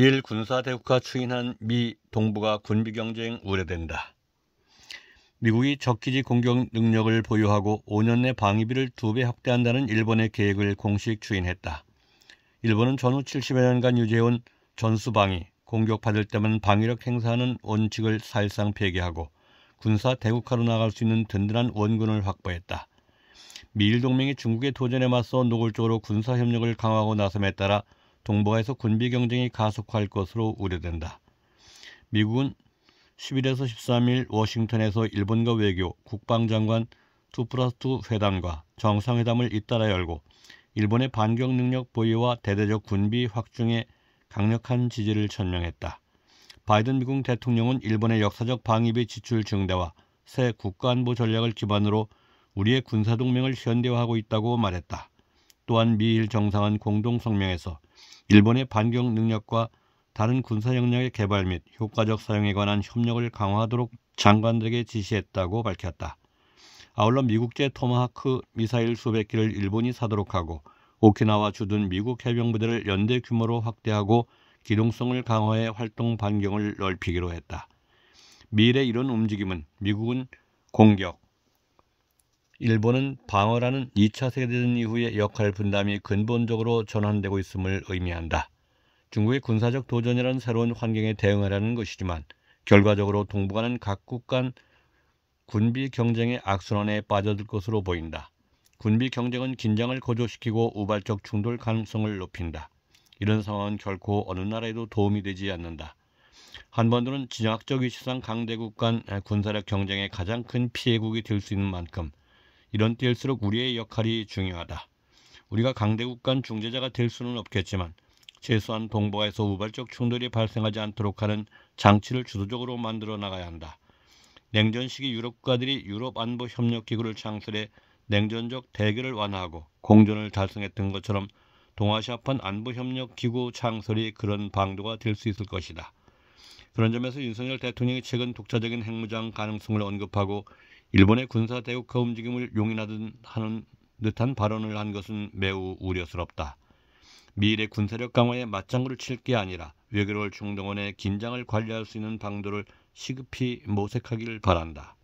일 군사대국화 추인한 미 동부가 군비 경쟁 우려된다. 미국이 적기지 공격 능력을 보유하고 5년 내 방위비를 2배 확대한다는 일본의 계획을 공식 추인했다. 일본은 전후 70여 년간 유지해온 전수방위, 공격받을 때만 방위력 행사하는 원칙을 사실상 폐기하고 군사 대국화로 나갈 수 있는 든든한 원군을 확보했다. 미일 동맹이 중국의 도전에 맞서 노골적으로 군사 협력을 강화하고 나섬에 따라 동북아에서 군비 경쟁이 가속화할 것으로 우려된다. 미국은 1 1에서 13일 워싱턴에서 일본과 외교, 국방장관 투 플러스 투 회담과 정상회담을 잇따라 열고 일본의 반격 능력 보유와 대대적 군비 확충에 강력한 지지를 천명했다. 바이든 미국 대통령은 일본의 역사적 방위비 지출 증대와 새 국가안보 전략을 기반으로 우리의 군사동맹을 현대화하고 있다고 말했다. 또한 미일 정상은 공동성명에서 일본의 반격 능력과 다른 군사 역량의 개발 및 효과적 사용에 관한 협력을 강화하도록 장관들에게 지시했다고 밝혔다. 아울러 미국제 토마하크 미사일 수백 기를 일본이 사도록 하고 오키나와 주둔 미국 해병부대를 연대 규모로 확대하고 기동성을 강화해 활동 반경을 넓히기로 했다. 미래 이런 움직임은 미국은 공격, 일본은 방어라는 2차 세계대전 이후의 역할 분담이 근본적으로 전환되고 있음을 의미한다. 중국의 군사적 도전이라는 새로운 환경에 대응하라는 것이지만 결과적으로 동북아는 각국 간 군비 경쟁의 악순환에 빠져들 것으로 보인다. 군비 경쟁은 긴장을 고조시키고 우발적 충돌 가능성을 높인다. 이런 상황은 결코 어느 나라에도 도움이 되지 않는다. 한반도는 진영학적 위치상 강대국 간 군사력 경쟁의 가장 큰 피해국이 될 수 있는 만큼 이런 때일수록 우리의 역할이 중요하다. 우리가 강대국 간 중재자가 될 수는 없겠지만 최소한 동북아에서 우발적 충돌이 발생하지 않도록 하는 장치를 주도적으로 만들어 나가야 한다. 냉전 시기 유럽 국가들이 유럽 안보 협력 기구를 창설해 냉전적 대결을 완화하고 공존을 달성했던 것처럼 동아시아판 안보 협력 기구 창설이 그런 방도가 될 수 있을 것이다. 그런 점에서 윤석열 대통령이 최근 독자적인 핵무장 가능성을 언급하고 일본의 군사 대국화 움직임을 용인하는 하 듯한 발언을 한 것은 매우 우려스럽다. 미일의 군사력 강화에 맞장구를 칠 게 아니라 외교를 중동원의 긴장을 관리할 수 있는 방도를 시급히 모색하기를 바란다.